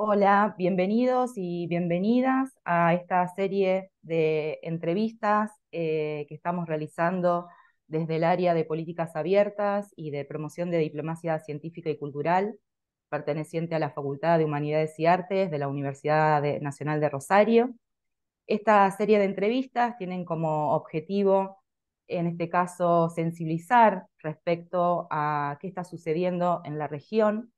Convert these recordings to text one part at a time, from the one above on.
Hola, bienvenidos y bienvenidas a esta serie de entrevistas eh, que estamos realizando desde el área de políticas abiertas y de promoción de diplomacia científica y cultural, perteneciente a la Facultad de Humanidades y Artes de la Universidad Nacional de Rosario. Esta serie de entrevistas tienen como objetivo, en este caso, sensibilizar respecto a qué está sucediendo en la región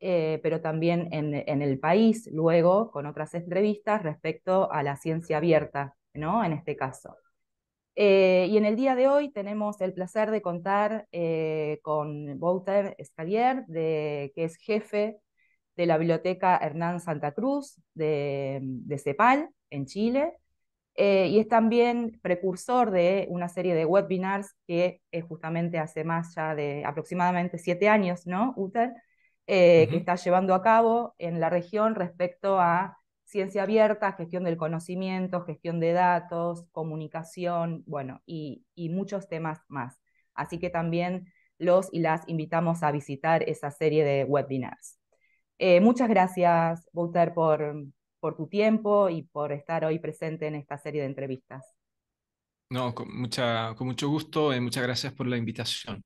eh, pero también en, el país, luego con otras entrevistas respecto a la ciencia abierta, ¿no? En este caso. Eh, y en el día de hoy tenemos el placer de contar eh, con Walter Escalier, que es jefe de la Biblioteca Hernán Santa Cruz de, de CEPAL, en Chile, y es también precursor de una serie de webinars que justamente hace más ya de aproximadamente siete años, ¿no, Wouter? Eh, que está llevando a cabo en la región respecto a ciencia abierta, gestión del conocimiento, gestión de datos, comunicación, bueno, y, muchos temas más. Así que también los y las invitamos a visitar esa serie de webinars. Eh, muchas gracias, Wouter, por, tu tiempo y por estar hoy presente en esta serie de entrevistas. No, con, con mucho gusto y eh, muchas gracias por la invitación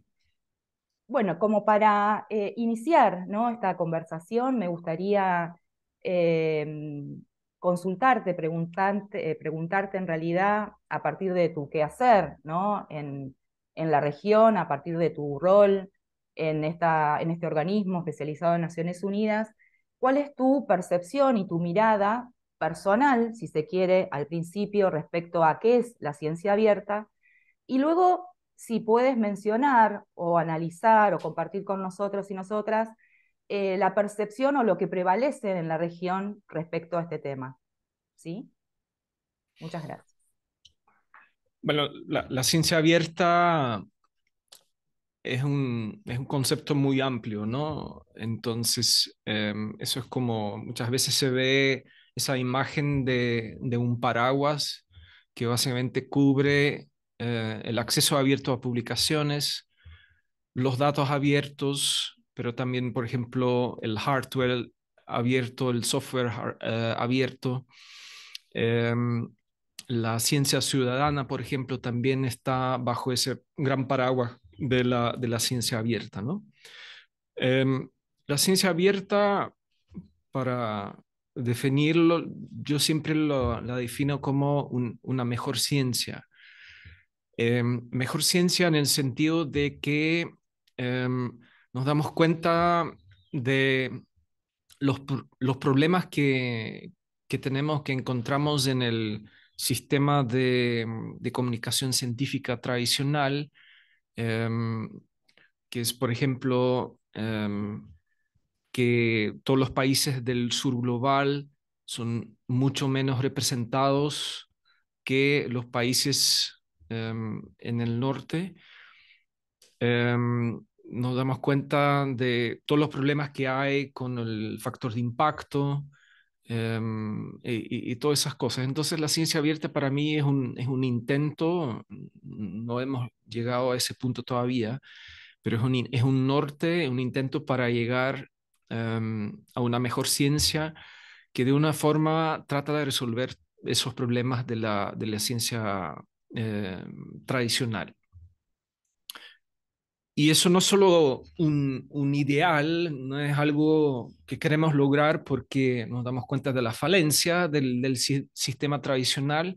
bueno, como para eh, iniciar esta conversación, me gustaría em, consultarte, preguntarte, eh, preguntarte en realidad a partir de tu quehacer ¿no? en, la región, a partir de tu rol en, en este organismo especializado en Naciones Unidas, ¿cuál es tu percepción y tu mirada personal, si se quiere, al principio respecto a qué es la ciencia abierta? Y luego si puedes mencionar o analizar o compartir con nosotros y nosotras eh, la percepción o lo que prevalece en la región respecto a este tema. ¿Sí? Muchas gracias. Bueno, la, ciencia abierta es un, es un, concepto muy amplio, ¿no? Entonces, em, eso es como muchas veces se ve esa imagen de, de un paraguas que básicamente cubre eh, el acceso abierto a publicaciones, los datos abiertos, pero también, por ejemplo, el hardware abierto, el software eh, abierto. Em, la ciencia ciudadana, por ejemplo, también está bajo ese gran paraguas de la, ciencia abierta. Em, la ciencia abierta, para, definirlo, yo siempre la defino como una mejor ciencia, Em, mejor ciencia en el sentido de que em, nos damos cuenta de los, problemas que, tenemos, que encontramos en el sistema de, em, comunicación científica tradicional, que es, por ejemplo, que todos los países del sur global son mucho menos representados que los países Em, en el norte, em, nos damos cuenta de todos los problemas que hay con el factor de impacto em, y, todas esas cosas. Entonces la ciencia abierta para mí es un, es un intento, no hemos llegado a ese punto todavía, pero es un, es un norte, un intento para llegar a una mejor ciencia que de una forma trata de resolver esos problemas de la, de la ciencia eh, tradicional. Y eso no solo un, un, ideal, no es algo que queremos lograr porque nos damos cuenta de la falencia del, del sistema tradicional,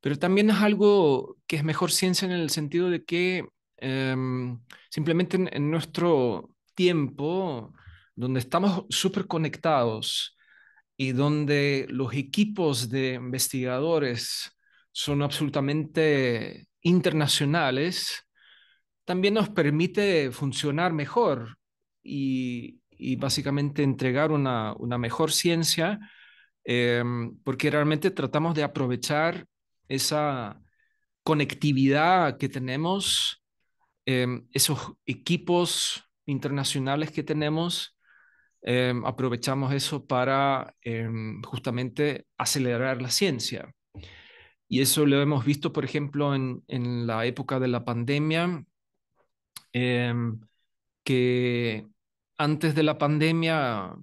pero también es algo que es mejor ciencia en el sentido de que em, simplemente en, en, nuestro tiempo, donde estamos súper conectados y donde los equipos de investigadores son absolutamente internacionales, también nos permite funcionar mejor y, básicamente entregar una, mejor ciencia, em, porque realmente tratamos de aprovechar esa conectividad que tenemos, em, esos equipos internacionales que tenemos, em, aprovechamos eso para justamente acelerar la ciencia. Y eso lo hemos visto, por ejemplo, en, la época de la pandemia, em, que antes de la pandemia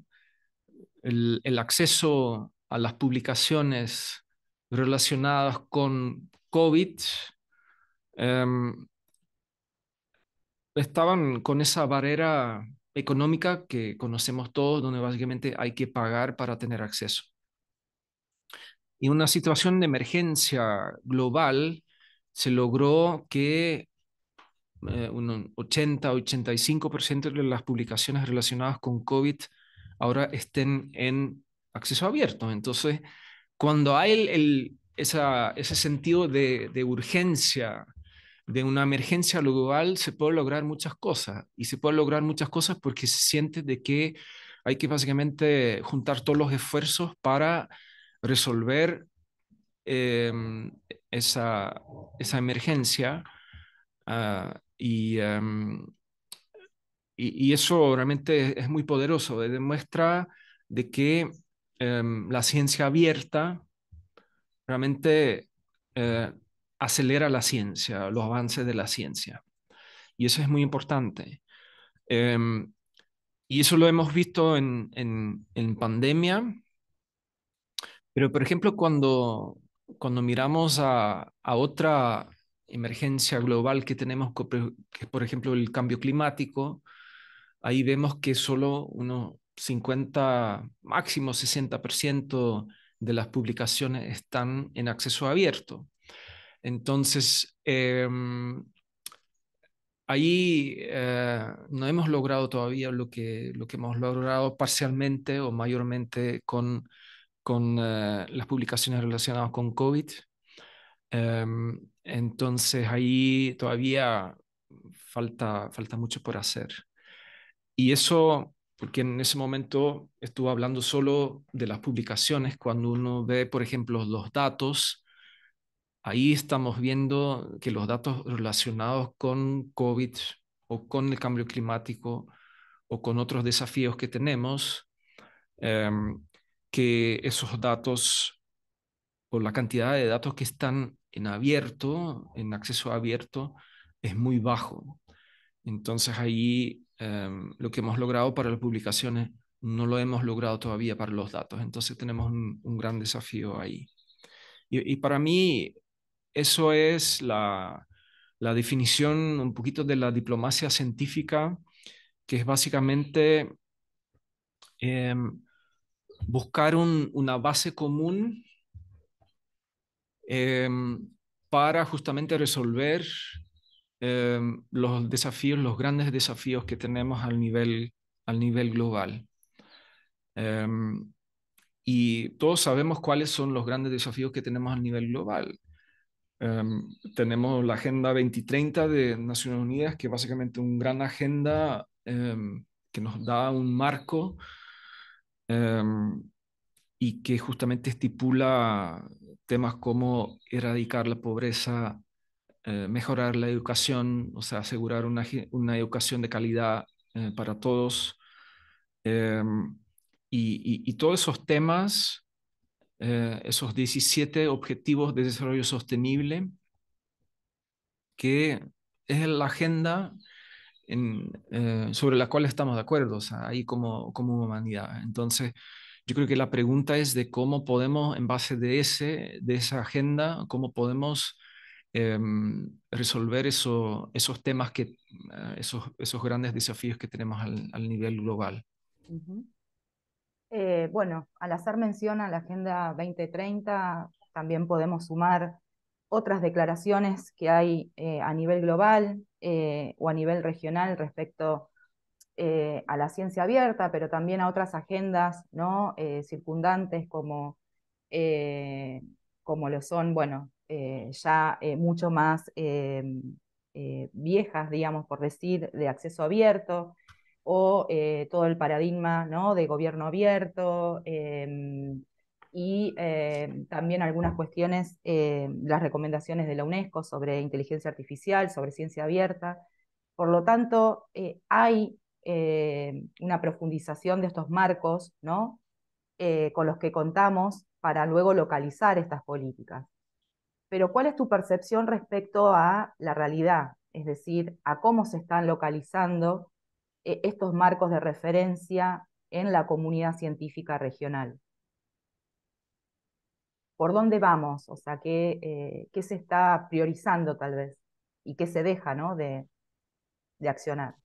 el, acceso a las publicaciones relacionadas con COVID em, estaban con esa barrera económica que conocemos todos, donde básicamente hay que pagar para tener acceso. Y una situación de emergencia global, se logró que eh, un 80-85% de las publicaciones relacionadas con COVID ahora estén en acceso abierto. Entonces, cuando hay el, ese sentido de, de, urgencia, de una emergencia global, se pueden lograr muchas cosas. Y se pueden lograr muchas cosas porque se siente de que hay que básicamente juntar todos los esfuerzos para resolver em, esa, emergencia ah, em, y, eso realmente es muy poderoso, demuestra de que em, la ciencia abierta realmente eh, acelera la ciencia, los avances de la ciencia. Y eso es muy importante. y eso lo hemos visto en, en pandemia, pero, por ejemplo, cuando, cuando miramos a, otra emergencia global que tenemos, que es, por ejemplo, el cambio climático, ahí vemos que solo unos 50, máximo 60% de las publicaciones están en acceso abierto. Entonces, em, ahí eh, no hemos logrado todavía lo que, lo que hemos logrado parcialmente o mayormente con con eh, las publicaciones relacionadas con COVID. Em, entonces ahí todavía falta, falta mucho por hacer. Y eso, porque en ese momento estuve hablando solo de las publicaciones, cuando uno ve, por ejemplo, los datos, ahí estamos viendo que los datos relacionados con COVID o con el cambio climático o con otros desafíos que tenemos, em, que esos datos o la cantidad de datos que están en abierto, en acceso abierto, es muy bajo. Entonces ahí em, lo que hemos logrado para las publicaciones no lo hemos logrado todavía para los datos. Entonces tenemos un, gran desafío ahí. Y, para mí eso es la, la definición un poquito de la diplomacia científica, que es básicamente... Eh, buscar una base común em, para justamente resolver em, los desafíos, los grandes desafíos que tenemos al nivel, al nivel global. Em, y todos sabemos cuáles son los grandes desafíos que tenemos al nivel global. tenemos la Agenda 2030 de Naciones Unidas, que es básicamente una gran agenda que nos da un marco Em, y que justamente estipula temas como erradicar la pobreza, eh, mejorar la educación, o sea, asegurar una, educación de calidad eh, para todos. Em, y, y, todos esos temas, eh, esos 17 objetivos de desarrollo sostenible, que es la agenda eh, sobre la cual estamos de acuerdo, o sea, ahí como, como humanidad. Entonces, yo creo que la pregunta es de cómo podemos, en base de, ese, de esa agenda, cómo podemos em, resolver esos temas, que, eh, esos, esos grandes desafíos que tenemos al, nivel global. Eh, bueno, al hacer mención a la Agenda 2030, también podemos sumar otras declaraciones que hay eh, a nivel global eh, o a nivel regional respecto eh, a la ciencia abierta, pero también a otras agendas ¿no? circundantes como, como lo son, bueno, ya mucho más viejas, digamos, por decir, de acceso abierto o todo el paradigma ¿no? de gobierno abierto em, y eh, también algunas cuestiones, eh, las recomendaciones de la UNESCO sobre inteligencia artificial, sobre ciencia abierta. Por lo tanto, eh, hay una profundización de estos marcos ¿no? con los que contamos para luego localizar estas políticas. Pero ¿cuál es tu percepción respecto a la realidad? Es decir, a cómo se están localizando estos marcos de referencia en la comunidad científica regional por dónde vamos, o sea, eh, qué, se está priorizando tal vez y qué se deja ¿no? de, accionar.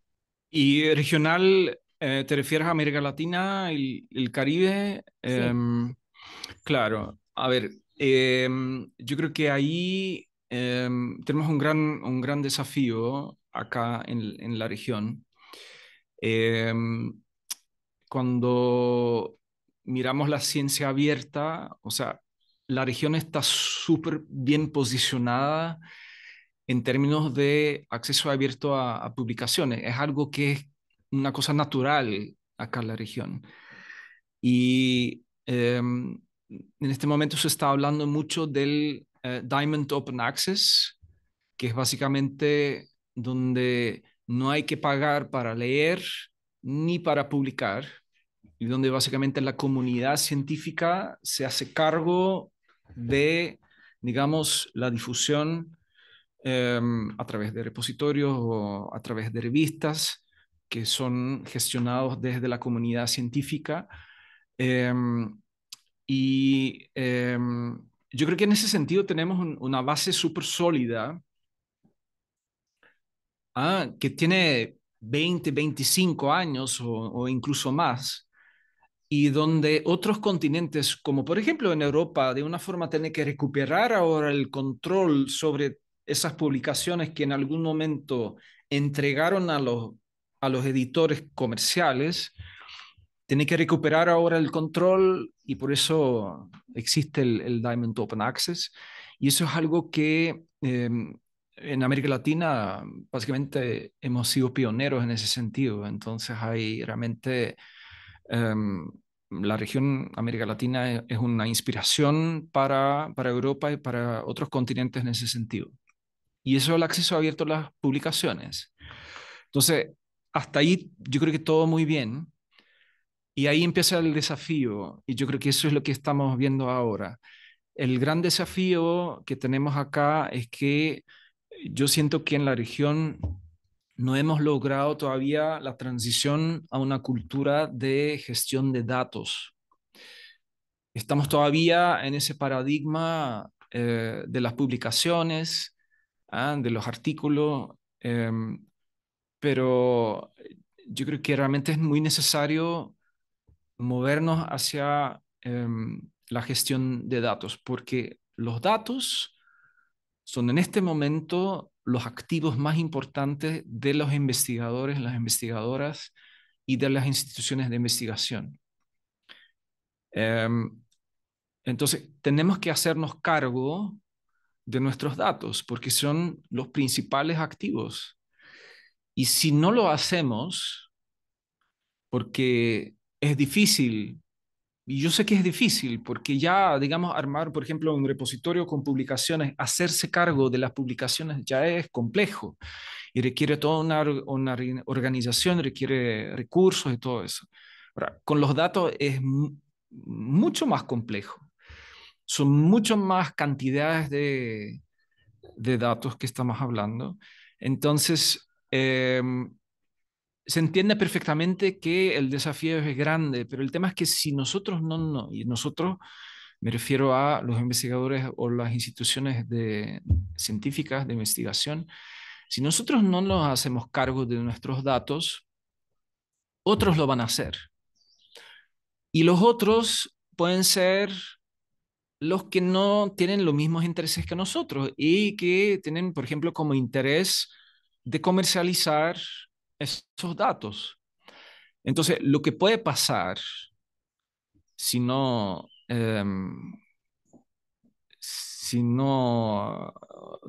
¿Y regional eh, te refieres a América Latina, el, el Caribe? Em, claro, a ver, em, yo creo que ahí em, tenemos un gran, un gran desafío acá en, en la región. cuando miramos la ciencia abierta, o sea, la región está súper bien posicionada en términos de acceso abierto a, publicaciones. Es algo que es una cosa natural acá en la región. Y em, en este momento se está hablando mucho del eh, Diamond Open Access, que es básicamente donde no hay que pagar para leer ni para publicar, y donde básicamente la comunidad científica se hace cargo de, digamos, la difusión em, a través de repositorios o a través de revistas que son gestionados desde la comunidad científica. Em, y em, yo creo que en ese sentido tenemos una base súper sólida ah, que tiene 20, 25 años o incluso más y donde otros continentes, como por ejemplo en Europa, de una forma tienen que recuperar ahora el control sobre esas publicaciones que en algún momento entregaron a los, a los editores comerciales, tienen que recuperar ahora el control y por eso existe el, el Diamond Open Access. Y eso es algo que em, en América Latina básicamente hemos sido pioneros en ese sentido. Entonces hay realmente... Em, la región América Latina e, es una inspiración para, para Europa y para otros continentes en ese sentido. Y eso es el acceso abierto a las publicaciones. Entonces, hasta ahí yo creo que todo muy bien. Y ahí empieza el desafío, y yo creo que eso es lo que estamos viendo ahora. El gran desafío que tenemos acá es que yo siento que en la región no hemos logrado todavía la transición a una cultura de gestión de datos. Estamos todavía en ese paradigma eh, de las publicaciones, ah, de los artículos, em, pero yo creo que realmente es muy necesario movernos hacia em, la gestión de datos, porque los datos son en este momento los activos más importantes de los investigadores, las investigadoras y de las instituciones de investigación. Em, entonces, tenemos que hacernos cargo de nuestros datos porque son los principales activos. Y si no lo hacemos, porque es difícil y yo sé que es difícil porque ya, digamos, armar, por ejemplo, un repositorio con publicaciones, hacerse cargo de las publicaciones ya es complejo y requiere toda una, organización, requiere recursos y todo eso. Ahora, con los datos es mucho más complejo. Son muchas más cantidades de, datos que estamos hablando. Entonces, em, se entiende perfectamente que el desafío es grande, pero el tema es que si nosotros no, y nosotros me refiero a los investigadores o las instituciones de, científicas de investigación, si nosotros no nos hacemos cargo de nuestros datos, otros lo van a hacer. Y los otros pueden ser los que no tienen los mismos intereses que nosotros y que tienen, por ejemplo, como interés de comercializar esos datos. Entonces, lo que puede pasar si no, em, si no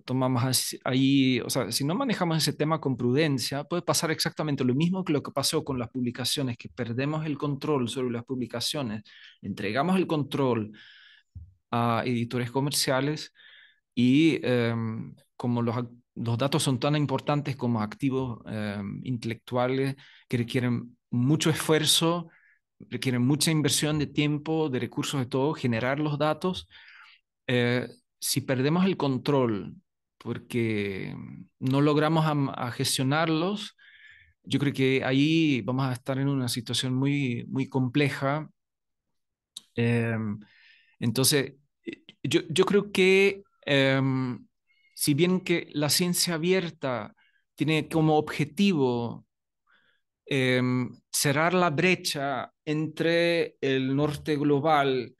tomamos ahí, o sea, si no manejamos ese tema con prudencia, puede pasar exactamente lo mismo que lo que pasó con las publicaciones, que perdemos el control sobre las publicaciones, entregamos el control a editores comerciales y em, como los, los datos son tan importantes como activos em, intelectuales que requieren mucho esfuerzo, requieren mucha inversión de tiempo, de recursos, de todo, generar los datos. Eh, si perdemos el control porque no logramos a, gestionarlos, yo creo que ahí vamos a estar en una situación muy, muy compleja. Em, entonces, yo, yo, creo que em, si bien que la ciencia abierta tiene como objetivo em, cerrar la brecha entre el norte global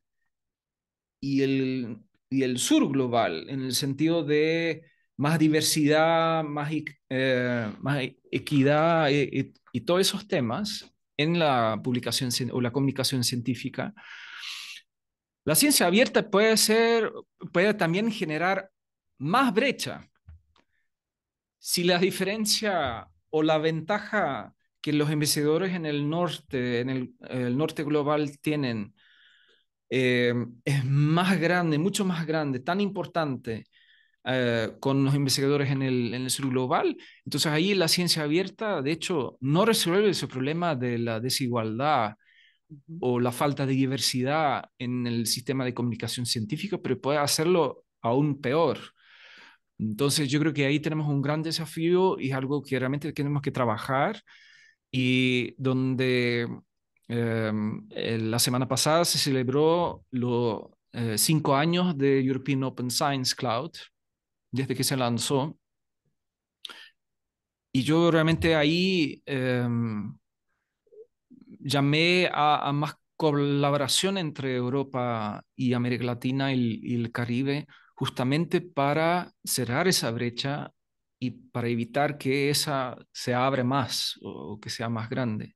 y el, y el sur global, en el sentido de más diversidad, más, eh, e, equidad e, e, y, todos esos temas en la publicación o la comunicación científica. La ciencia abierta puede ser, puede también generar más brecha si la diferencia o la ventaja que los investigadores en el norte, en el, norte global tienen, eh, es más grande, mucho más grande, tan importante eh, con los investigadores en el, en el sur global. Entonces ahí la ciencia abierta, de hecho, no resuelve ese problema de la desigualdad o la falta de diversidad en el sistema de comunicación científica, pero puede hacerlo aún peor. Entonces yo creo que ahí tenemos un gran desafío y algo que realmente tenemos que trabajar y donde em, eh, la semana pasada se celebró los eh, cinco años de European Open Science Cloud desde que se lanzó. Y yo realmente ahí em, llamé a, más colaboración entre Europa y América Latina y el Caribe justamente para cerrar esa brecha y para evitar que esa se abra más o, que sea más grande.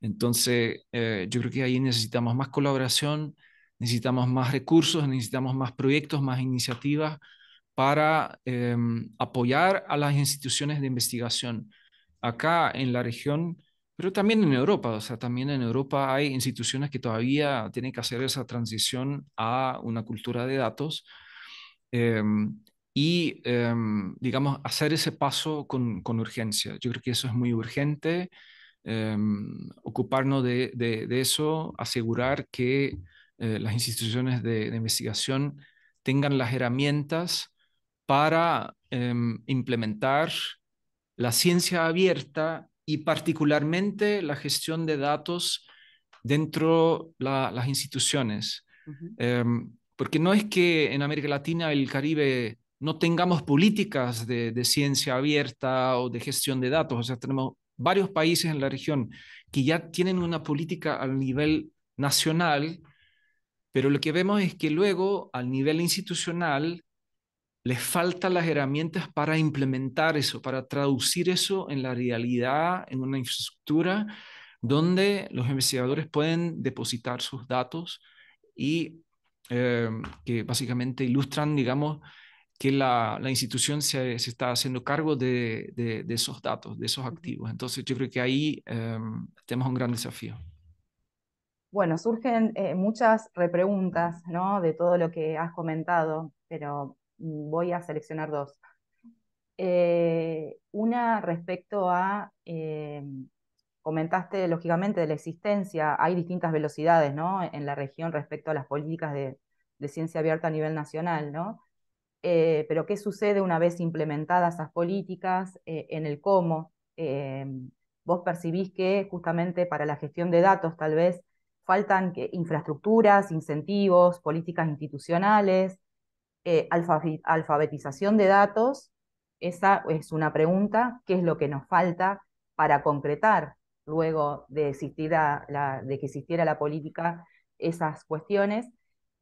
Entonces, eh, yo creo que ahí necesitamos más colaboración, necesitamos más recursos, necesitamos más proyectos, más iniciativas para em, apoyar a las instituciones de investigación acá en la región, pero también en Europa. O sea, también en Europa hay instituciones que todavía tienen que hacer esa transición a una cultura de datos Em, y, em, digamos, hacer ese paso con, urgencia. Yo creo que eso es muy urgente, em, ocuparnos de, eso, asegurar que eh, las instituciones de, investigación tengan las herramientas para implementar la ciencia abierta y particularmente la gestión de datos dentro de las instituciones. Porque no es que en América Latina, el Caribe, no tengamos políticas de, ciencia abierta o de gestión de datos. O sea, tenemos varios países en la región que ya tienen una política a nivel nacional, pero lo que vemos es que luego al nivel institucional les faltan las herramientas para implementar eso, para traducir eso en la realidad, en una infraestructura donde los investigadores pueden depositar sus datos y Em, que básicamente ilustran, digamos, que la, institución se, está haciendo cargo de, esos datos, de esos activos. Entonces yo creo que ahí em, tenemos un gran desafío. Bueno, surgen eh, muchas repreguntas ¿no? de todo lo que has comentado, pero voy a seleccionar dos. Eh, una respecto a em, comentaste lógicamente de la existencia, hay distintas velocidades ¿no? en la región respecto a las políticas de, ciencia abierta a nivel nacional, ¿no? Eh, pero ¿qué sucede una vez implementadas esas políticas eh, en el cómo? Eh, vos percibís que justamente para la gestión de datos tal vez faltan infraestructuras, incentivos, políticas institucionales, alfabetización de datos. Esa es una pregunta, ¿qué es lo que nos falta para concretar luego de, que existiera la política esas cuestiones.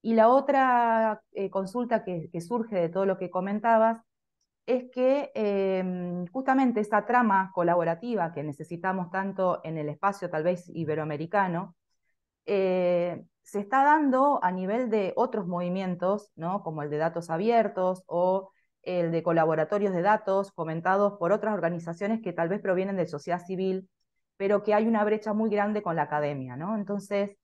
Y la otra eh, consulta que, surge de todo lo que comentabas es que em, justamente esa trama colaborativa que necesitamos tanto en el espacio tal vez iberoamericano, eh, se está dando a nivel de otros movimientos, ¿no? como el de datos abiertos o el de colaboratorios de datos comentados por otras organizaciones que tal vez provienen de sociedad civil pero que hay una brecha muy grande con la academia, ¿no? Entonces,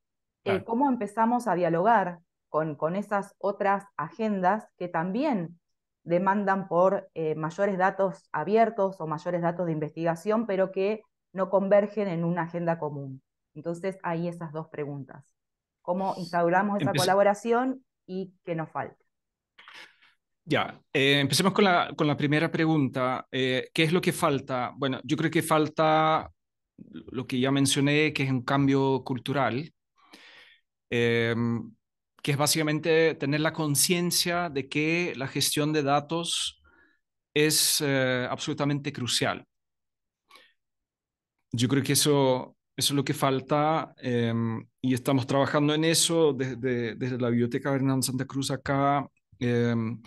eh, ¿cómo empezamos a dialogar con, con, esas otras agendas que también demandan por eh, mayores datos abiertos o mayores datos de investigación, pero que no convergen en una agenda común? Entonces, hay esas dos preguntas. ¿Cómo instauramos esa colaboración y qué nos falta? Ya, eh, empecemos con la, primera pregunta. ¿Qué es lo que falta? Bueno, yo creo que falta lo que ya mencioné, que es un cambio cultural, em, que es básicamente tener la conciencia de que la gestión de datos es eh, absolutamente crucial. Yo creo que eso, eso es lo que falta em, y estamos trabajando en eso desde, desde la Biblioteca Hernán Santa Cruz acá. Em,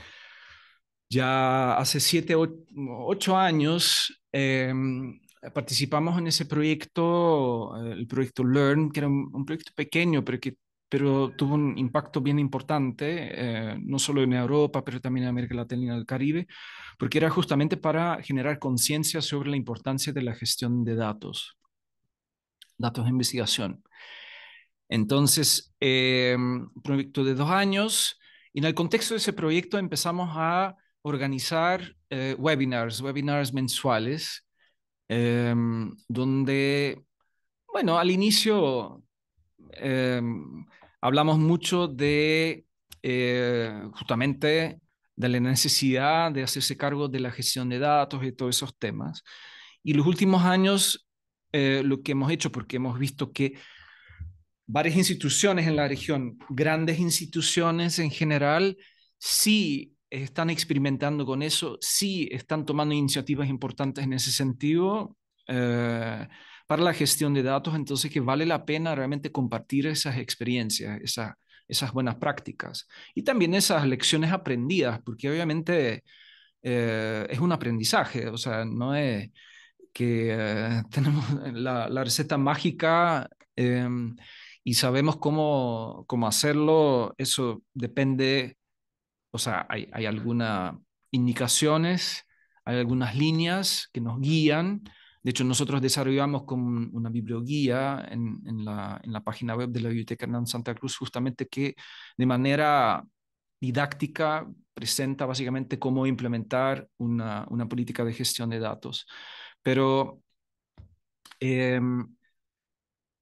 ya hace siete, o ocho años participamos en ese proyecto, eh, el proyecto Learn, que era un, proyecto pequeño, pero que pero tuvo un impacto bien importante, eh, no solo en Europa, pero también en América Latina y el Caribe, porque era justamente para generar conciencia sobre la importancia de la gestión de datos, datos de investigación. Entonces, eh, proyecto de dos años, y en el contexto de ese proyecto empezamos a organizar eh, webinars, webinars mensuales, Em, donde, bueno, al inicio em, hablamos mucho de eh, justamente de la necesidad de hacerse cargo de la gestión de datos y todos esos temas. Y los últimos años eh, lo que hemos hecho, porque hemos visto que varias instituciones en la región, grandes instituciones en general, sí están experimentando con eso, sí están tomando iniciativas importantes en ese sentido eh, para la gestión de datos, entonces que vale la pena realmente compartir esas experiencias, esas buenas prácticas y también esas lecciones aprendidas, porque obviamente eh, es un aprendizaje, o sea, no es que eh, tenemos la, la, receta mágica y sabemos cómo, cómo hacerlo, eso depende o sea, hay, algunas indicaciones, hay algunas líneas que nos guían. De hecho, nosotros desarrollamos con una biblioguía en, la, página web de la Biblioteca Hernán Santa Cruz, justamente que de manera didáctica presenta básicamente cómo implementar una, política de gestión de datos. Pero em,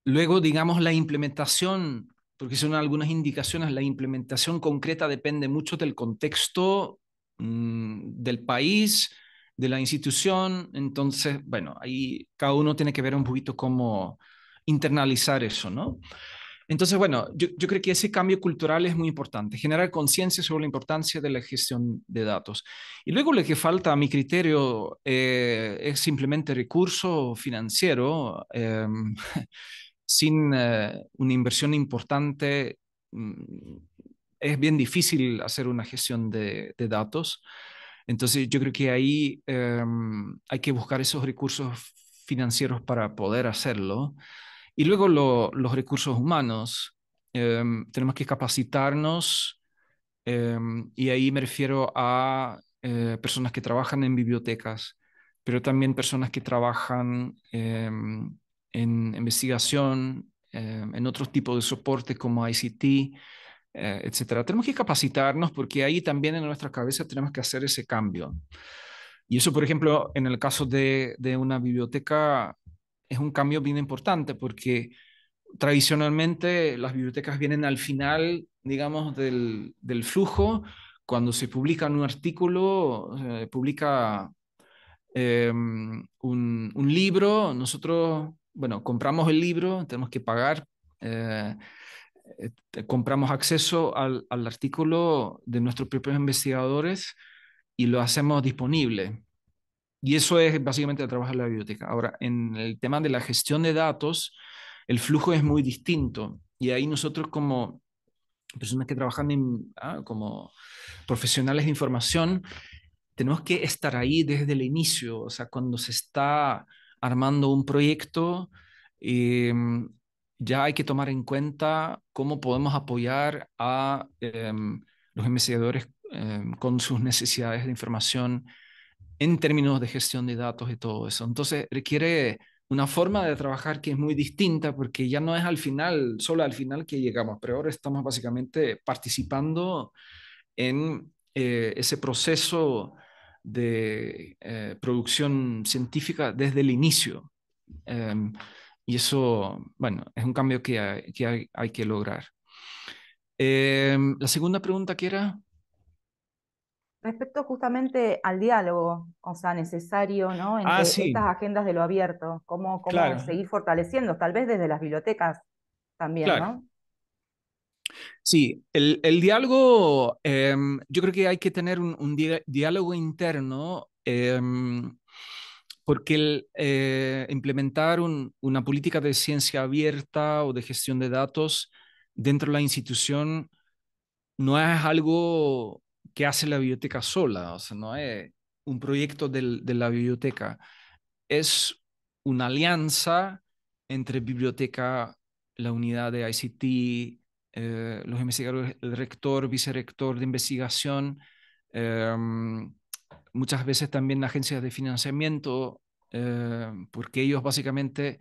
luego, digamos, la implementación porque son algunas indicaciones, la implementación concreta depende mucho del contexto mm, del país, de la institución, entonces, bueno, ahí cada uno tiene que ver un poquito cómo internalizar eso, ¿no? Entonces, bueno, yo, creo que ese cambio cultural es muy importante, generar conciencia sobre la importancia de la gestión de datos. Y luego lo que falta a mi criterio eh, es simplemente recurso financiero. Eh, sin eh, una inversión importante mm, es bien difícil hacer una gestión de, datos. Entonces yo creo que ahí em, hay que buscar esos recursos financieros para poder hacerlo. Y luego los recursos humanos. Em, tenemos que capacitarnos em, y ahí me refiero a eh, personas que trabajan en bibliotecas, pero también personas que trabajan en en investigación, eh, en otros tipos de soporte como ICT, eh, etcétera. Tenemos que capacitarnos porque ahí también en nuestra cabeza tenemos que hacer ese cambio. Y eso, por ejemplo, en el caso de, de una biblioteca, es un cambio bien importante porque tradicionalmente las bibliotecas vienen al final, digamos, del, del flujo. Cuando se publica un artículo, publica em, un, un, libro, nosotros bueno, compramos el libro, tenemos que pagar, eh, eh, compramos acceso al, artículo de nuestros propios investigadores y lo hacemos disponible. Y eso es básicamente el trabajo de la biblioteca. Ahora, en el tema de la gestión de datos, el flujo es muy distinto. Y ahí nosotros como personas que trabajan ah, como profesionales de información, tenemos que estar ahí desde el inicio, o sea, cuando se está armando un proyecto, mm, ya hay que tomar en cuenta cómo podemos apoyar a em, los investigadores em, con sus necesidades de información en términos de gestión de datos y todo eso. Entonces requiere una forma de trabajar que es muy distinta porque ya no es al final, solo al final que llegamos, pero ahora estamos básicamente participando en eh, ese proceso de eh, producción científica desde el inicio. Em, y eso, bueno, es un cambio que hay que, lograr. Em, la segunda pregunta que era... Respecto justamente al diálogo, o sea, necesario, ¿no? Ah, Entre estas agendas de lo abierto, cómo, seguir fortaleciendo, tal vez desde las bibliotecas también, ¿no? Sí, el, el diálogo, em, yo creo que hay que tener un, un diálogo interno. Em, porque el, eh, implementar un, una política de ciencia abierta o de gestión de datos dentro de la institución no es algo que hace la biblioteca sola, o sea, no es un proyecto del, de la biblioteca, es una alianza entre biblioteca, la unidad de ICT, eh, los investigadores, el rector, vicerector de investigación, em, muchas veces también agencias de financiamiento, eh, porque ellos básicamente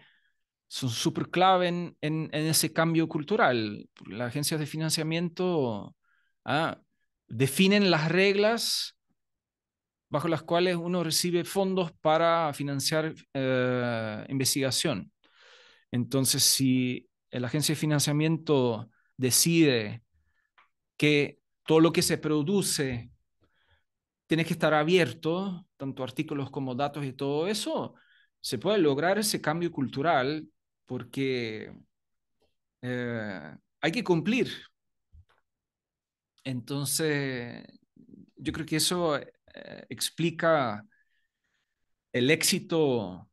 son súper clave en, en, ese cambio cultural. Las agencias de financiamiento ah, definen las reglas bajo las cuales uno recibe fondos para financiar eh, investigación. Entonces, si la agencia de financiamiento decide que todo lo que se produce tiene que estar abierto, tanto artículos como datos y todo eso, se puede lograr ese cambio cultural porque eh, hay que cumplir. Entonces, yo creo que eso eh, explica el éxito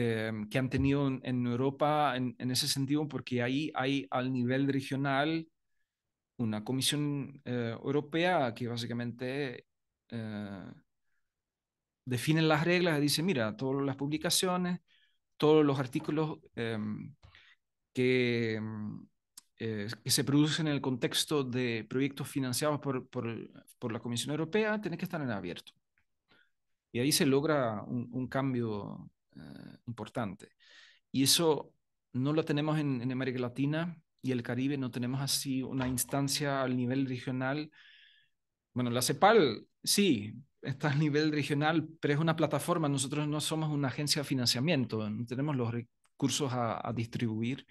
Em, que han tenido en, Europa en, ese sentido, porque ahí hay al nivel regional una comisión eh, europea que básicamente eh, define las reglas y dice, mira, todas las publicaciones, todos los artículos em, que... Em, eh, que se producen en el contexto de proyectos financiados por, por, la Comisión Europea, tienen que estar en abierto. Y ahí se logra un, un cambio eh, importante. Y eso no lo tenemos en, América Latina y el Caribe, no tenemos así una instancia al nivel regional. Bueno, la CEPAL sí está a nivel regional, pero es una plataforma. Nosotros no somos una agencia de financiamiento, no tenemos los recursos a, distribuir.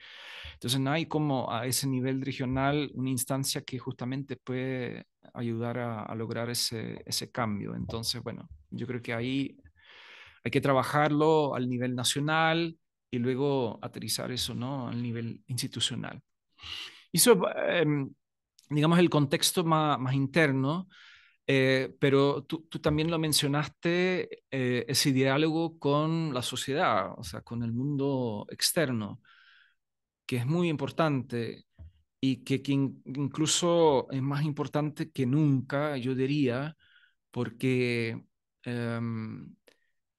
Entonces no hay como a ese nivel regional una instancia que justamente puede ayudar a, a lograr ese, ese cambio. Entonces, bueno, yo creo que ahí hay que trabajarlo al nivel nacional y luego aterrizar eso ¿no? al nivel institucional. eso, em, digamos, el contexto más, interno, eh, pero tú, también lo mencionaste, eh, ese diálogo con la sociedad, o sea, con el mundo externo, que es muy importante y que, incluso es más importante que nunca, yo diría, porque em,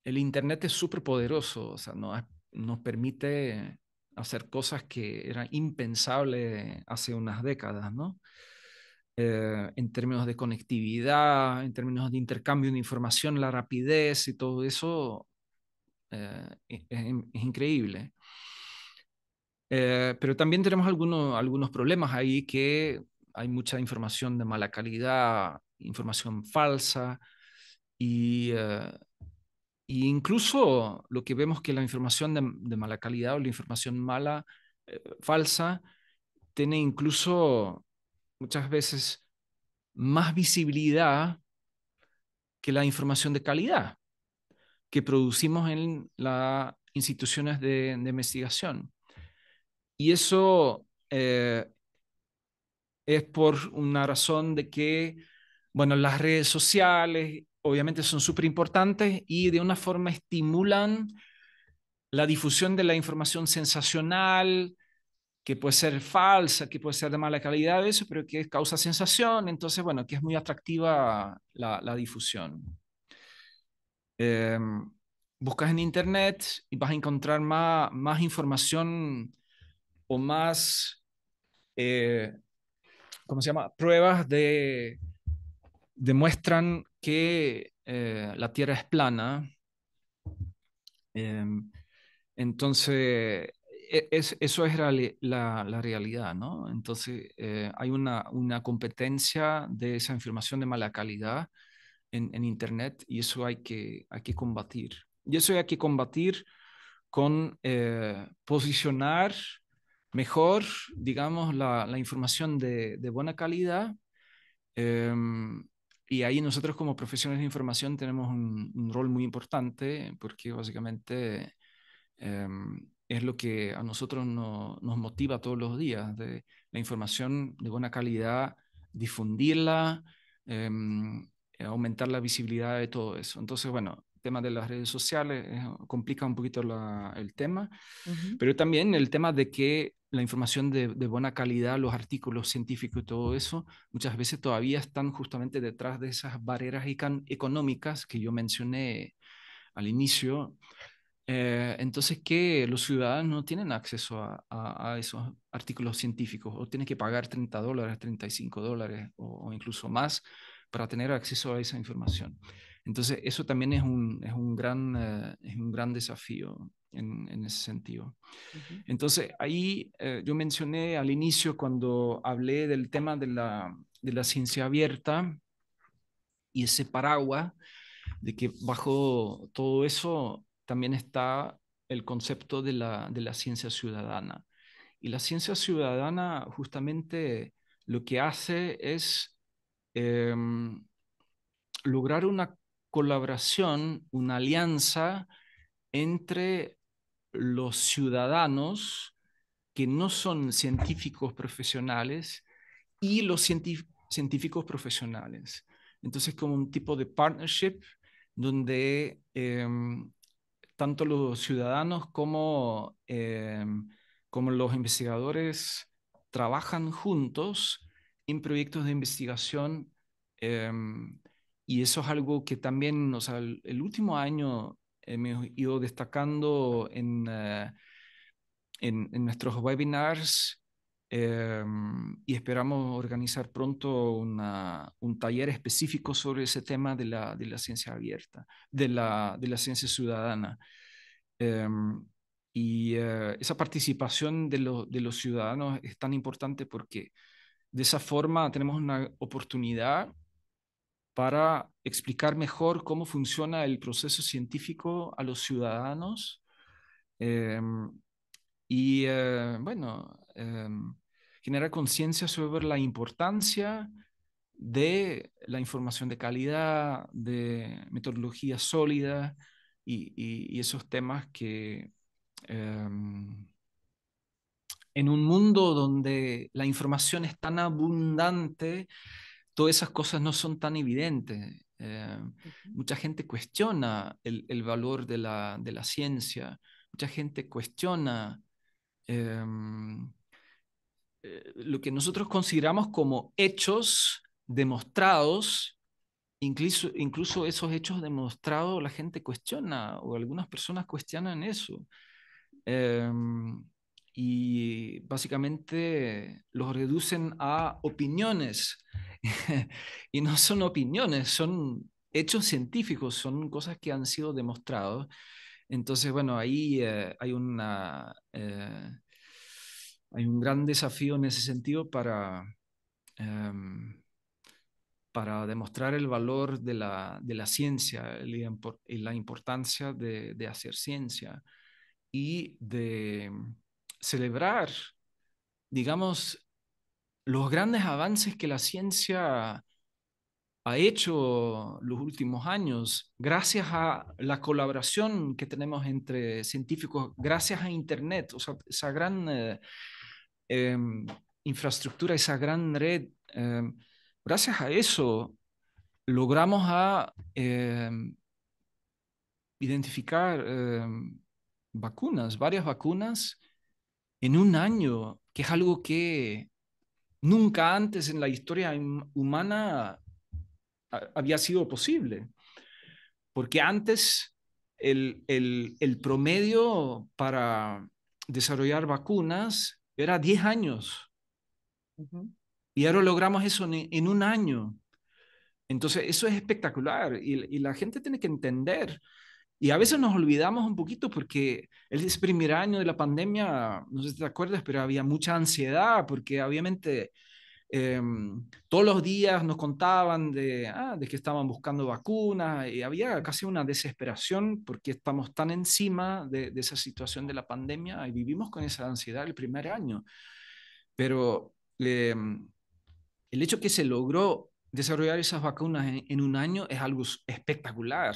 el Internet es súper poderoso, o sea, nos, nos permite hacer cosas que eran impensables hace unas décadas, ¿no? Eh, en términos de conectividad, en términos de intercambio de información, la rapidez y todo eso eh, e, es, increíble. Eh, pero también tenemos algunos, algunos problemas ahí que hay mucha información de mala calidad, información falsa y incluso lo que vemos que la información de, mala calidad o la información mala, eh, falsa, tiene incluso muchas veces más visibilidad que la información de calidad que producimos en las instituciones de, investigación. Y eso eh, es por una razón de que, bueno, las redes sociales obviamente son súper importantes y de una forma estimulan la difusión de la información sensacional, que puede ser falsa, que puede ser de mala calidad, eso, pero que causa sensación, entonces, bueno, que es muy atractiva la, difusión. Em, buscas en Internet y vas a encontrar más, información o más, eh, se llama? Pruebas de demuestran que eh, la Tierra es plana. Em, entonces, e, eso es la, realidad, ¿no? Entonces, eh, hay una, competencia de esa información de mala calidad en, Internet y eso hay que, hay que combatir. Y eso hay que combatir con eh, posicionar mejor, digamos, la, información de, de buena calidad em, y ahí nosotros como profesionales de información tenemos un, rol muy importante porque básicamente em, es lo que a nosotros nos motiva todos los días, de la información de buena calidad, difundirla, em, aumentar la visibilidad de todo eso. Entonces, bueno, tema de las redes sociales eh, complica un poquito el tema, pero también el tema de que la información de, buena calidad, los artículos científicos y todo eso, muchas veces todavía están justamente detrás de esas barreras económicas que yo mencioné al inicio. Eh, entonces, que los ciudadanos no tienen acceso a, esos artículos científicos o tienen que pagar 30 dólares, 35 dólares o incluso más para tener acceso a esa información. Entonces, eso también es un, es un gran, eh, es un gran desafío en, ese sentido. Entonces, ahí eh, yo mencioné al inicio cuando hablé del tema de la, de la ciencia abierta y ese paraguas, de que bajo todo eso también está el concepto de la, de la ciencia ciudadana. Y la ciencia ciudadana justamente lo que hace es em, lograr una colaboración, una alianza entre los ciudadanos que no son científicos profesionales y los científicos profesionales. Entonces, como un tipo de partnership donde em, tanto los ciudadanos como, em, como los investigadores trabajan juntos en proyectos de investigación eh, y eso es algo que también, o el, último año hemos ido destacando en, eh, en, nuestros webinars em, y esperamos organizar pronto una, un taller específico sobre ese tema de la, de la ciencia abierta, de la, de la ciencia ciudadana. Em, y eh, esa participación de, de los ciudadanos es tan importante porque de esa forma tenemos una oportunidad para explicar mejor cómo funciona el proceso científico a los ciudadanos. Em, y eh, bueno, em, generar conciencia sobre la importancia de la información de calidad, de metodología sólida y esos temas que em, en un mundo donde la información es tan abundante, todas esas cosas no son tan evidentes. Eh, mucha gente cuestiona el, valor de la, ciencia, mucha gente cuestiona em, eh, lo que nosotros consideramos como hechos demostrados, incluso, esos hechos demostrados la gente cuestiona o algunas personas cuestionan eso. Em, y básicamente los reducen a opiniones. y no son opiniones, son hechos científicos, son cosas que han sido demostrados. Entonces, bueno, ahí eh, hay, una, eh, hay un gran desafío en ese sentido para, em, para demostrar el valor de la, ciencia y la importancia de, de hacer ciencia y de, celebrar, digamos, los grandes avances que la ciencia ha hecho los últimos años, gracias a la colaboración que tenemos entre científicos, gracias a Internet, o esa gran eh, em, infraestructura, esa gran red, em, gracias a eso logramos a ah, em, identificar vacunas, varias vacunas en un año, que es algo que nunca antes en la historia humana había sido posible. Porque antes el, el, promedio para desarrollar vacunas era 10 años. Y ahora logramos eso en, un año. Entonces, eso es espectacular y, y la gente tiene que entender y a veces nos olvidamos un poquito porque el primer año de la pandemia, no sé si te acuerdas, pero había mucha ansiedad porque obviamente em, todos los días nos contaban ah, de, que estaban buscando vacunas y había casi una desesperación porque estamos tan encima de, esa situación de la pandemia y vivimos con esa ansiedad el primer año. Pero em, el hecho que se logró desarrollar esas vacunas en, un año es algo espectacular.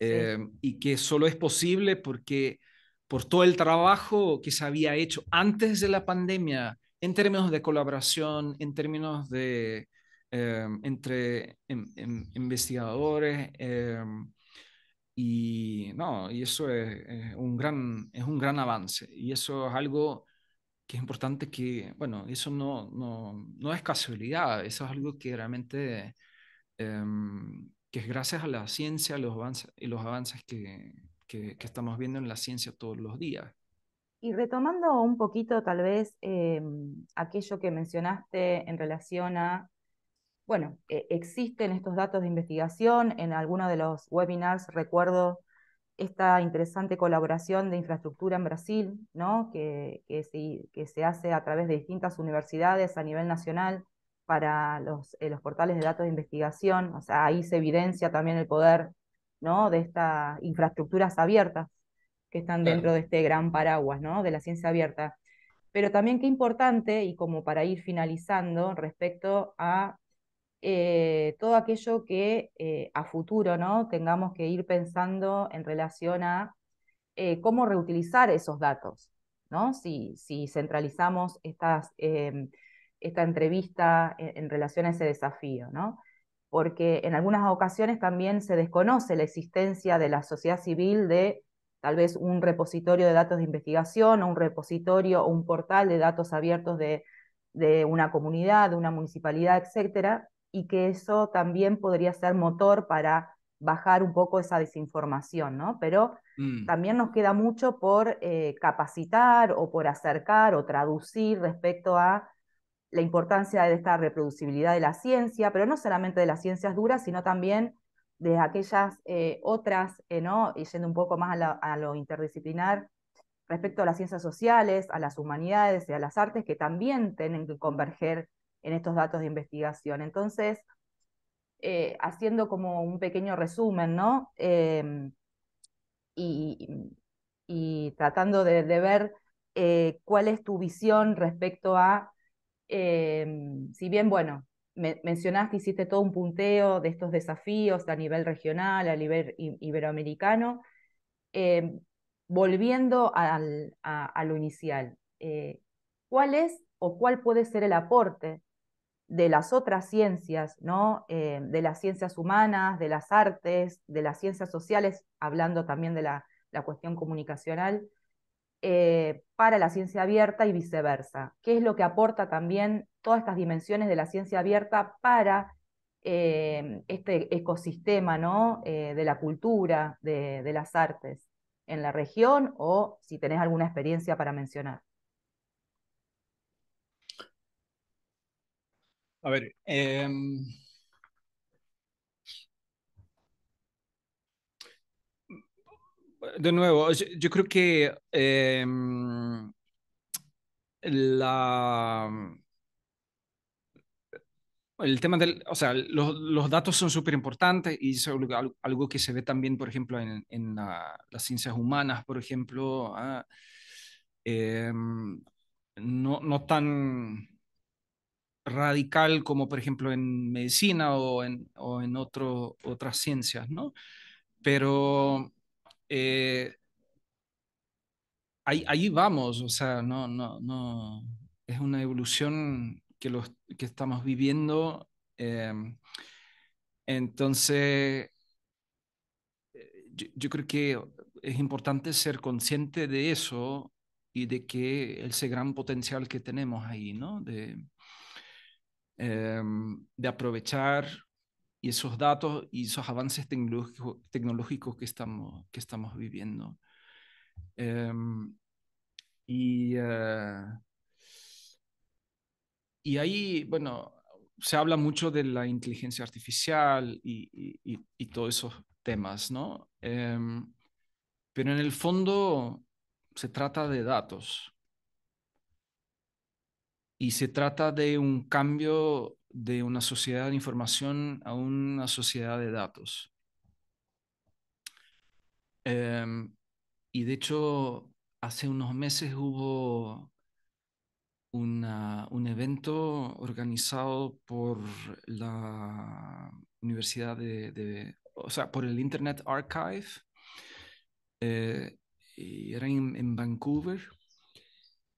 Eh, y que solo es posible porque por todo el trabajo que se había hecho antes de la pandemia en términos de colaboración, en términos de eh, entre em, em, investigadores eh, y no y eso es, un gran es un gran avance y eso es algo que es importante que bueno eso no no, no es casualidad eso es algo que realmente em, que es gracias a la ciencia los avances, y los avances que, estamos viendo en la ciencia todos los días. Y retomando un poquito tal vez eh, aquello que mencionaste en relación a, bueno, eh, existen estos datos de investigación, en alguno de los webinars recuerdo esta interesante colaboración de infraestructura en Brasil, ¿no? que, que se hace a través de distintas universidades a nivel nacional para los, eh, los, portales de datos de investigación, o sea, ahí se evidencia también el poder ¿no? de estas infraestructuras abiertas que están dentro de este gran paraguas ¿no? de la ciencia abierta. Pero también qué importante, y como para ir finalizando respecto a eh, todo aquello que eh, a futuro ¿no? tengamos que ir pensando en relación a cómo reutilizar esos datos. ¿no? Si, si centralizamos estas em, esta entrevista en, relación a ese desafío, ¿no? Porque en algunas ocasiones también se desconoce la existencia de la sociedad civil de tal vez un repositorio de datos de investigación o un repositorio o un portal de datos abiertos de, una comunidad, de una municipalidad, etcétera, y que eso también podría ser motor para bajar un poco esa desinformación, ¿no? Pero mm. también nos queda mucho por eh, capacitar o por acercar o traducir respecto a la importancia de esta reproducibilidad de la ciencia, pero no solamente de las ciencias duras, sino también de aquellas eh, otras, eh, ¿no? yendo un poco más a, lo interdisciplinar, respecto a las ciencias sociales, a las humanidades y a las artes, que también tienen que converger en estos datos de investigación. Entonces, eh, haciendo como un pequeño resumen, ¿no? Em, y, tratando de ver cuál es tu visión respecto a Em, si bien, bueno, mencionaste, hiciste todo un punteo de estos desafíos a nivel regional, a nivel iberoamericano, em, volviendo a, lo inicial, eh, ¿cuál es o cuál puede ser el aporte de las otras ciencias, ¿no? Eh, de las ciencias humanas, de las artes, de las ciencias sociales, hablando también de la, la cuestión comunicacional, eh, para la ciencia abierta y viceversa. ¿Qué es lo que aporta también todas estas dimensiones de la ciencia abierta para eh, este ecosistema ¿no? Eh, de la cultura, de, de, las artes en la región o si tenés alguna experiencia para mencionar? A ver, em, de nuevo, yo, creo que em, la, el tema del, o sea, los, los datos son súper importantes y es algo, que se ve también, por ejemplo, en, en la, las ciencias humanas, por ejemplo, ah, em, no, no tan radical como, por ejemplo, en medicina o en, o en otro, otras ciencias, ¿no? Pero eh, ahí, vamos, o sea, no, no, no, es una evolución que, los, que estamos viviendo. Eh, entonces, eh, yo, creo que es importante ser consciente de eso y de que ese gran potencial que tenemos ahí, ¿no? De, em, de aprovechar y esos datos y esos avances tecnológicos que estamos, que estamos viviendo. Em, y, eh, y ahí, bueno, se habla mucho de la inteligencia artificial y, y, y, todos esos temas, ¿no? Em, pero en el fondo se trata de datos. Y se trata de un cambio de una sociedad de información a una sociedad de datos. Em, y de hecho, hace unos meses hubo un evento organizado por la Universidad de, o sea, por el Internet Archive, eh, y era en, Vancouver,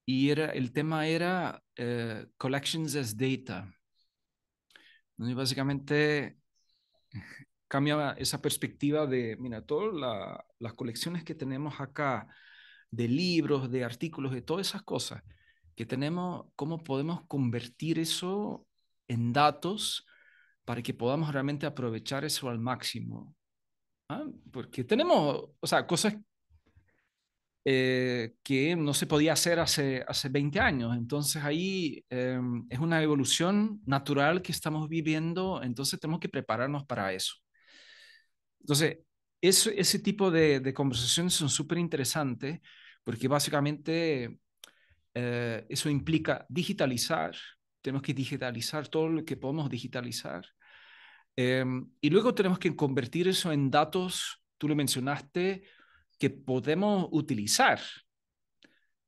y era, el tema era eh, Collections as Data básicamente cambia esa perspectiva de, mira, todas las colecciones que tenemos acá, de libros, de artículos, de todas esas cosas que tenemos, cómo podemos convertir eso en datos para que podamos realmente aprovechar eso al máximo. ¿Ah? Porque tenemos, o sea, cosas eh, que no se podía hacer hace, hace 20 años. Entonces ahí em, es una evolución natural que estamos viviendo, entonces tenemos que prepararnos para eso. Entonces, eso, ese tipo de, conversaciones son súper interesantes porque básicamente eh, eso implica digitalizar, tenemos que digitalizar todo lo que podemos digitalizar. Em, y luego tenemos que convertir eso en datos, tú lo mencionaste, que podemos utilizar.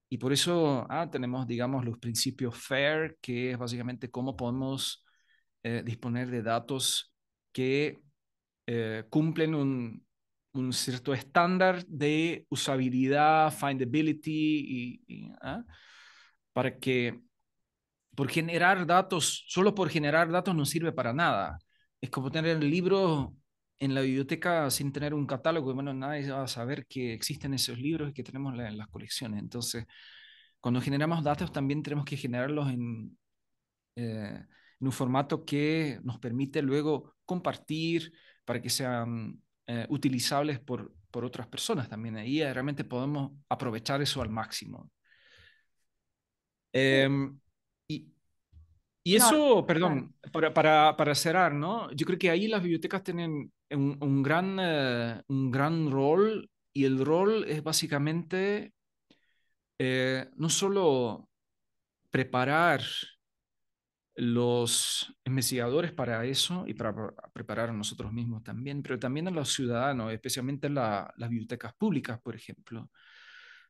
Y por eso ah, tenemos, digamos, los principios FAIR, que es básicamente cómo podemos eh, disponer de datos que eh, cumplen un, un, cierto estándar de usabilidad, findability, y, ah, para que por generar datos, solo por generar datos no sirve para nada. Es como tener el libro en la biblioteca sin tener un catálogo, bueno, nadie va a saber que existen esos libros y que tenemos en las colecciones. Entonces, cuando generamos datos también tenemos que generarlos en, eh, en un formato que nos permite luego compartir para que sean eh, utilizables por, por otras personas también. Ahí eh, realmente podemos aprovechar eso al máximo. Em, y, eso, perdón, para, para, para cerrar, ¿no? Yo creo que ahí las bibliotecas tienen un, gran, eh, un gran rol y el rol es básicamente eh, no solo preparar los investigadores para eso y para preparar a nosotros mismos también, pero también a los ciudadanos, especialmente la, las bibliotecas públicas, por ejemplo.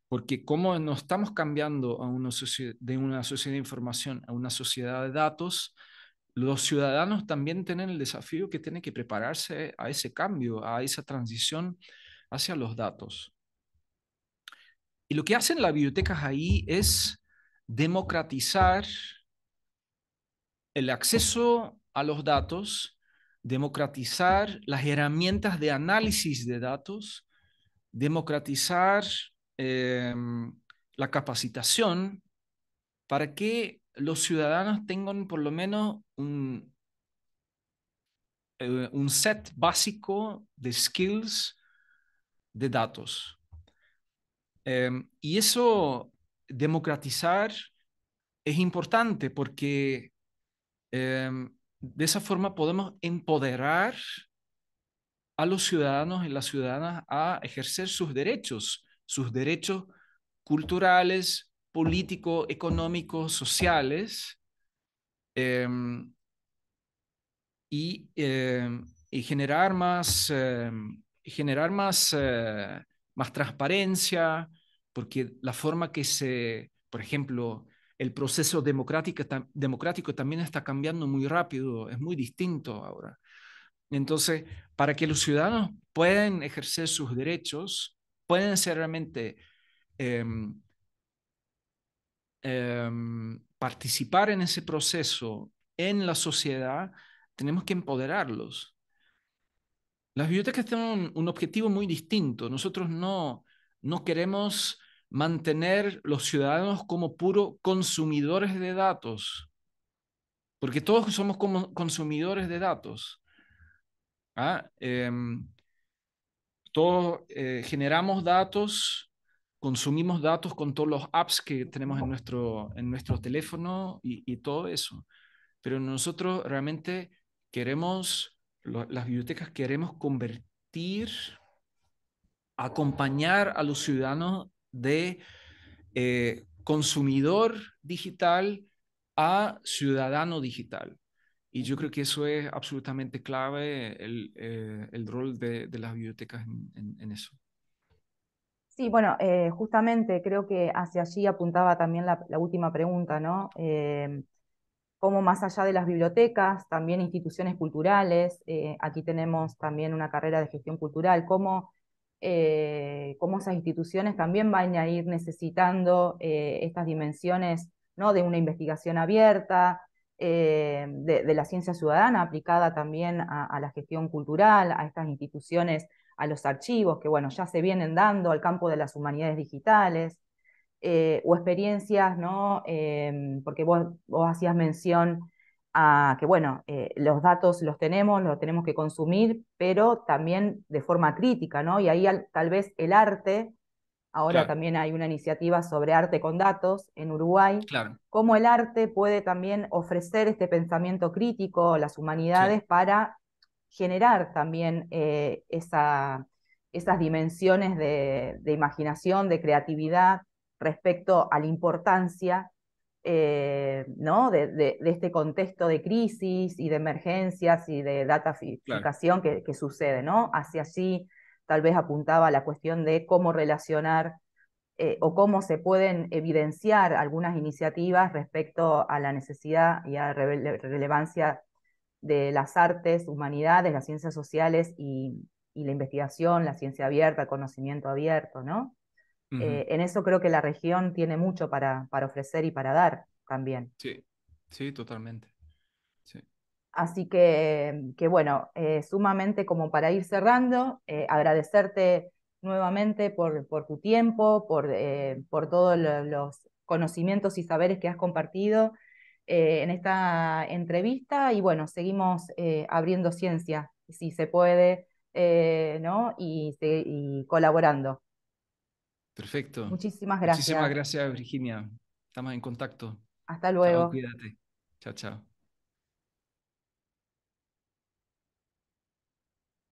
Porque como nos estamos cambiando a una de una sociedad de información a una sociedad de datos, los ciudadanos también tienen el desafío que tienen que prepararse a ese cambio, a esa transición hacia los datos. Y lo que hacen las bibliotecas ahí es democratizar el acceso a los datos, democratizar las herramientas de análisis de datos, democratizar em, la capacitación para que los ciudadanos tengan por lo menos un, eh, un set básico de skills de datos. Em, y eso, democratizar, es importante porque em, de esa forma podemos empoderar a los ciudadanos y las ciudadanas a ejercer sus derechos, sus derechos culturales, político, económicos, sociales, em, em, y, generar más, em, generar más, eh, más transparencia, porque la forma que se, por ejemplo, el proceso democrático, democrático también está cambiando muy rápido, es muy distinto ahora. Entonces, para que los ciudadanos puedan ejercer sus derechos, pueden ser realmente Em, participar en ese proceso en la sociedad, tenemos que empoderarlos. Las bibliotecas tienen un, objetivo muy distinto. Nosotros no, no queremos mantener los ciudadanos como puro consumidores de datos, porque todos somos como consumidores de datos. ¿ah? Em, todos eh, generamos datos, consumimos datos con todos los apps que tenemos en nuestro, en nuestro teléfono y, todo eso. Pero nosotros realmente queremos, las bibliotecas queremos convertir, acompañar a los ciudadanos de eh, consumidor digital a ciudadano digital. Y yo creo que eso es absolutamente clave, el, eh, rol de, de, las bibliotecas en eso. Sí, bueno, eh, justamente creo que hacia allí apuntaba también la, última pregunta, ¿no? Eh, cómo más allá de las bibliotecas, también instituciones culturales, eh, aquí tenemos también una carrera de gestión cultural, cómo, esas instituciones también van a ir necesitando estas dimensiones ¿no? de una investigación abierta, de, la ciencia ciudadana aplicada también a la gestión cultural, a estas instituciones a los archivos, que bueno, ya se vienen dando al campo de las humanidades digitales, eh, o experiencias, ¿no? Em, porque vos, hacías mención a que, bueno, eh, los datos los tenemos, los tenemos que consumir, pero también de forma crítica, ¿no? Y ahí tal vez el arte, ahora también hay una iniciativa sobre arte con datos en Uruguay, claro. cómo el arte puede también ofrecer este pensamiento crítico a las humanidades para generar también eh, esa, esas dimensiones de, imaginación, de creatividad respecto a la importancia eh, ¿no? de, este contexto de crisis y de emergencias y de dataficación que, sucede. ¿no? así, allí tal vez apuntaba la cuestión de cómo relacionar eh, o cómo se pueden evidenciar algunas iniciativas respecto a la necesidad y a la relevancia de las artes, humanidades, las ciencias sociales y, la investigación, la ciencia abierta, el conocimiento abierto, ¿no? Eh, en eso creo que la región tiene mucho para, ofrecer y para dar también. Sí, sí, totalmente. Sí. Así que, que bueno, eh, sumamente como para ir cerrando, eh, agradecerte nuevamente por, tu tiempo, por, todos los conocimientos y saberes que has compartido eh, en esta entrevista y bueno, seguimos eh, abriendo ciencia, si se puede, eh, ¿no? Y, colaborando. Perfecto. Muchísimas gracias. Muchísimas gracias, Virginia. Estamos en contacto. Hasta luego. cuídate. Chao, chao.